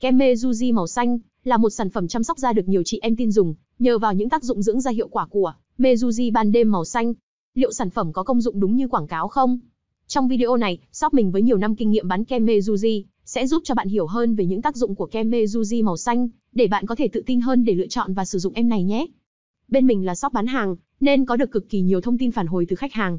Kem Mejuji màu xanh là một sản phẩm chăm sóc da được nhiều chị em tin dùng, nhờ vào những tác dụng dưỡng da hiệu quả của Mejuji ban đêm màu xanh. Liệu sản phẩm có công dụng đúng như quảng cáo không? Trong video này, shop mình với nhiều năm kinh nghiệm bán kem Mejuji sẽ giúp cho bạn hiểu hơn về những tác dụng của kem Mejuji màu xanh, để bạn có thể tự tin hơn để lựa chọn và sử dụng em này nhé. Bên mình là shop bán hàng, nên có được cực kỳ nhiều thông tin phản hồi từ khách hàng,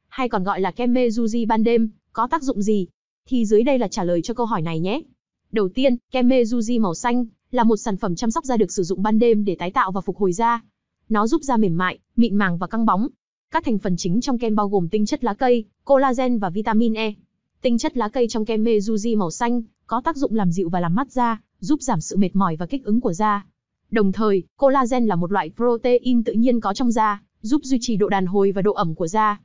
hay còn gọi là kem mezuji ban đêm, có tác dụng gì? Thì dưới đây là trả lời cho câu hỏi này nhé. Đầu tiên, kem mezuji màu xanh là một sản phẩm chăm sóc da được sử dụng ban đêm để tái tạo và phục hồi da. Nó giúp da mềm mại, mịn màng và căng bóng. Các thành phần chính trong kem bao gồm tinh chất lá cây, collagen và vitamin E. Tinh chất lá cây trong kem mezuji màu xanh có tác dụng làm dịu và làm mát da, giúp giảm sự mệt mỏi và kích ứng của da. Đồng thời, collagen là một loại protein tự nhiên có trong da, giúp duy trì độ đàn hồi và độ ẩm của da.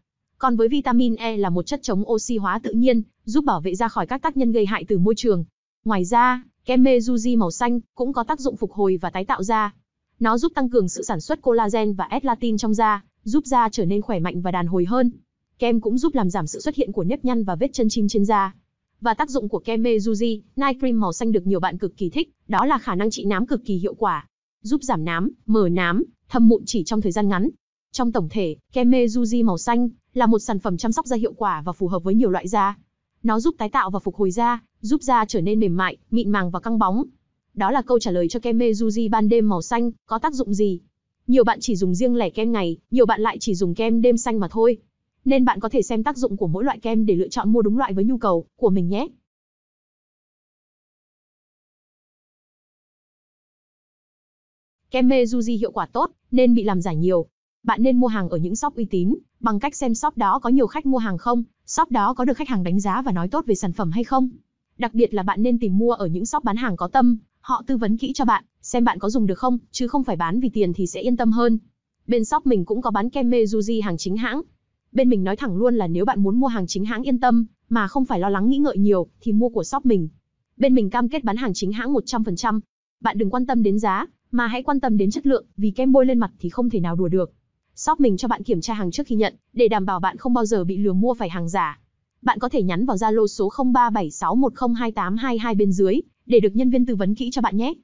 Còn với vitamin E là một chất chống oxy hóa tự nhiên, giúp bảo vệ da khỏi các tác nhân gây hại từ môi trường. Ngoài ra, kem Mezuji màu xanh cũng có tác dụng phục hồi và tái tạo da. Nó giúp tăng cường sự sản xuất collagen và elastin trong da, giúp da trở nên khỏe mạnh và đàn hồi hơn. Kem cũng giúp làm giảm sự xuất hiện của nếp nhăn và vết chân chim trên da. Và tác dụng của kem Mezuji, night cream màu xanh được nhiều bạn cực kỳ thích, đó là khả năng trị nám cực kỳ hiệu quả, giúp giảm nám, mờ nám, thâm mụn chỉ trong thời gian ngắn. Trong tổng thể, kem Mezuji màu xanh là một sản phẩm chăm sóc da hiệu quả và phù hợp với nhiều loại da. Nó giúp tái tạo và phục hồi da, giúp da trở nên mềm mại, mịn màng và căng bóng. Đó là câu trả lời cho kem Mezuji ban đêm màu xanh, có tác dụng gì? Nhiều bạn chỉ dùng riêng lẻ kem ngày, nhiều bạn lại chỉ dùng kem đêm xanh mà thôi. Nên bạn có thể xem tác dụng của mỗi loại kem để lựa chọn mua đúng loại với nhu cầu của mình nhé. Kem Mezuji hiệu quả tốt, nên bị làm giả nhiều, bạn nên mua hàng ở những shop uy tín, bằng cách xem shop đó có nhiều khách mua hàng không, shop đó có được khách hàng đánh giá và nói tốt về sản phẩm hay không. Đặc biệt là bạn nên tìm mua ở những shop bán hàng có tâm, họ tư vấn kỹ cho bạn, xem bạn có dùng được không, chứ không phải bán vì tiền thì sẽ yên tâm hơn. Bên shop mình cũng có bán kem Mezuji hàng chính hãng. Bên mình nói thẳng luôn là nếu bạn muốn mua hàng chính hãng yên tâm, mà không phải lo lắng nghĩ ngợi nhiều, thì mua của shop mình. Bên mình cam kết bán hàng chính hãng 100%. Bạn đừng quan tâm đến giá, mà hãy quan tâm đến chất lượng, vì kem bôi lên mặt thì không thể nào đùa được shop mình cho bạn kiểm tra hàng trước khi nhận, để đảm bảo bạn không bao giờ bị lừa mua phải hàng giả. Bạn có thể nhắn vào Zalo số 0376102822 bên dưới để được nhân viên tư vấn kỹ cho bạn nhé.